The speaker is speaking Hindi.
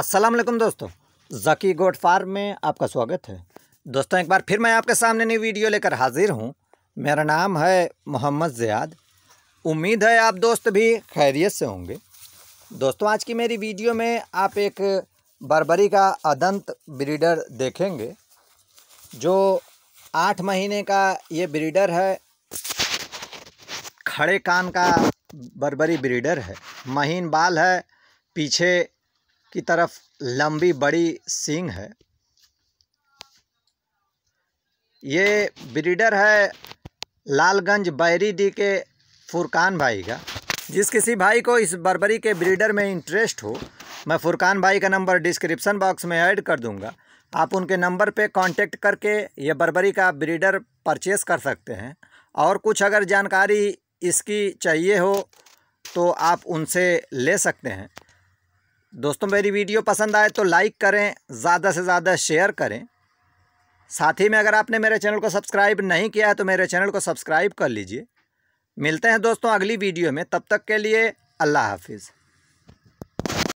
अस्सलाम वालेकुम दोस्तों जकी गोट फार्म में आपका स्वागत है दोस्तों एक बार फिर मैं आपके सामने नई वीडियो लेकर हाजिर हूँ मेरा नाम है मोहम्मद ज़ियाद उम्मीद है आप दोस्त भी खैरियत से होंगे दोस्तों आज की मेरी वीडियो में आप एक बर्बरी का अदंत ब्रीडर देखेंगे जो आठ महीने का ये ब्रीडर है खड़े कान का बर्बरी ब्रीडर है महीन बाल है पीछे की तरफ लंबी बड़ी सींग है ये ब्रीडर है लालगंज बैरी डी के फुरकान भाई का जिस किसी भाई को इस बर्बरी के ब्रीडर में इंटरेस्ट हो मैं फुरकान भाई का नंबर डिस्क्रिप्शन बॉक्स में ऐड कर दूंगा आप उनके नंबर पे कांटेक्ट करके ये बर्बरी का ब्रीडर परचेस कर सकते हैं और कुछ अगर जानकारी इसकी चाहिए हो तो आप उनसे ले सकते हैं दोस्तों मेरी वीडियो पसंद आए तो लाइक करें ज़्यादा से ज़्यादा शेयर करें साथ ही में अगर आपने मेरे चैनल को सब्सक्राइब नहीं किया है तो मेरे चैनल को सब्सक्राइब कर लीजिए मिलते हैं दोस्तों अगली वीडियो में तब तक के लिए अल्लाह हाफिज़